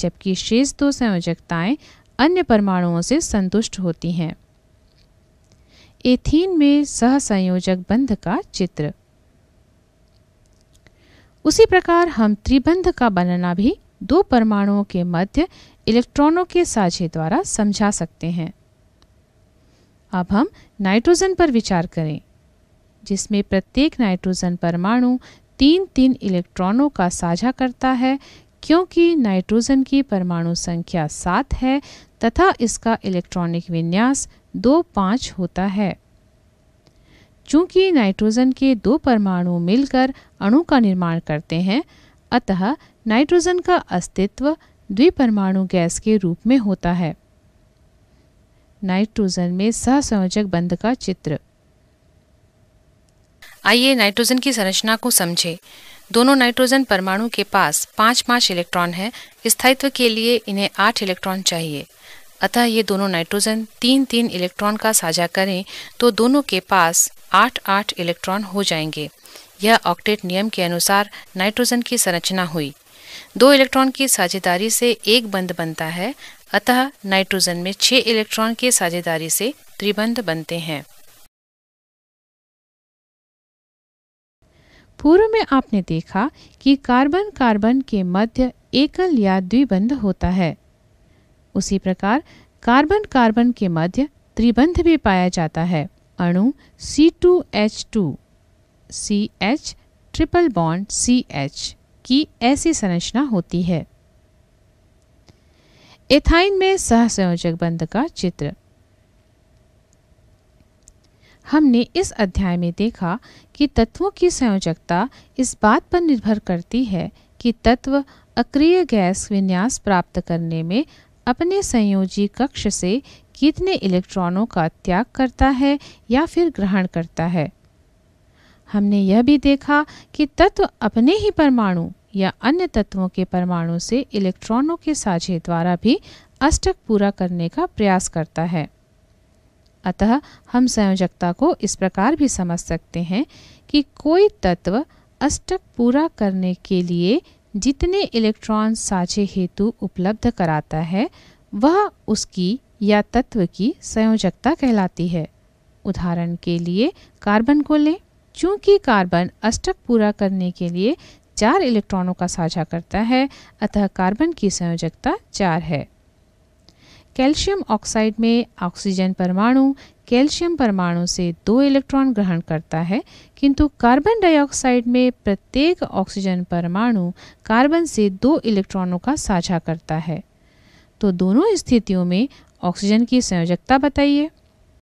जबकि शेष दो संयोजकताएं अन्य परमाणुओं से संतुष्ट होती हैं एथीन में सहसंयोजक बंध का चित्र उसी प्रकार हम त्रिबंध का बनना भी दो परमाणुओं के मध्य इलेक्ट्रॉनों के साझे द्वारा समझा सकते हैं अब हम नाइट्रोजन पर विचार करें जिसमें प्रत्येक नाइट्रोजन परमाणु तीन तीन इलेक्ट्रॉनों का साझा करता है क्योंकि नाइट्रोजन की परमाणु संख्या सात है तथा इसका इलेक्ट्रॉनिक विन्यास दो पाँच होता है चूंकि नाइट्रोजन के दो परमाणु मिलकर अणु का निर्माण करते हैं अतः नाइट्रोजन का अस्तित्व द्विपरमाणु गैस के रूप में होता है नाइट्रोजन में सहसंयोजक बंध का चित्र आइए नाइट्रोजन की संरचना को समझें दोनों नाइट्रोजन परमाणु के पास पाँच पाँच इलेक्ट्रॉन हैं स्थायित्व के लिए इन्हें आठ इलेक्ट्रॉन चाहिए अतः ये दोनों नाइट्रोजन तीन तीन इलेक्ट्रॉन का साझा करें तो दोनों के पास आठ आठ इलेक्ट्रॉन हो जाएंगे यह ऑक्टेट नियम के अनुसार नाइट्रोजन की संरचना हुई दो इलेक्ट्रॉन की साझेदारी से एक बंद बनता है अतः नाइट्रोजन में छः इलेक्ट्रॉन की साझेदारी से त्रिबंध बनते हैं पूर्व में आपने देखा कि कार्बन कार्बन के मध्य एकल या द्विबंध होता है उसी प्रकार कार्बन कार्बन के मध्य त्रिबंध भी पाया जाता है अणु C2H2 CH triple bond CH की ऐसी संरचना होती है एथाइन में सहसंयोजक बंध का चित्र हमने इस अध्याय में देखा कि तत्वों की संयोजकता इस बात पर निर्भर करती है कि तत्व अक्रिय गैस विन्यास प्राप्त करने में अपने संयोजी कक्ष से कितने इलेक्ट्रॉनों का त्याग करता है या फिर ग्रहण करता है हमने यह भी देखा कि तत्व अपने ही परमाणु या अन्य तत्वों के परमाणु से इलेक्ट्रॉनों के साझे द्वारा भी अष्टक पूरा करने का प्रयास करता है अतः हम संयोजकता को इस प्रकार भी समझ सकते हैं कि कोई तत्व अष्टक पूरा करने के लिए जितने इलेक्ट्रॉन साझे हेतु उपलब्ध कराता है वह उसकी या तत्व की संयोजकता कहलाती है उदाहरण के लिए कार्बन को लें चूँकि कार्बन अष्टक पूरा करने के लिए चार इलेक्ट्रॉनों का साझा करता है अतः कार्बन की संयोजकता चार है कैल्शियम ऑक्साइड में ऑक्सीजन परमाणु कैल्शियम परमाणु से दो इलेक्ट्रॉन ग्रहण करता है किंतु कार्बन डाइऑक्साइड में प्रत्येक ऑक्सीजन परमाणु कार्बन से दो इलेक्ट्रॉनों का साझा करता है तो दोनों स्थितियों में ऑक्सीजन की संयोजकता बताइए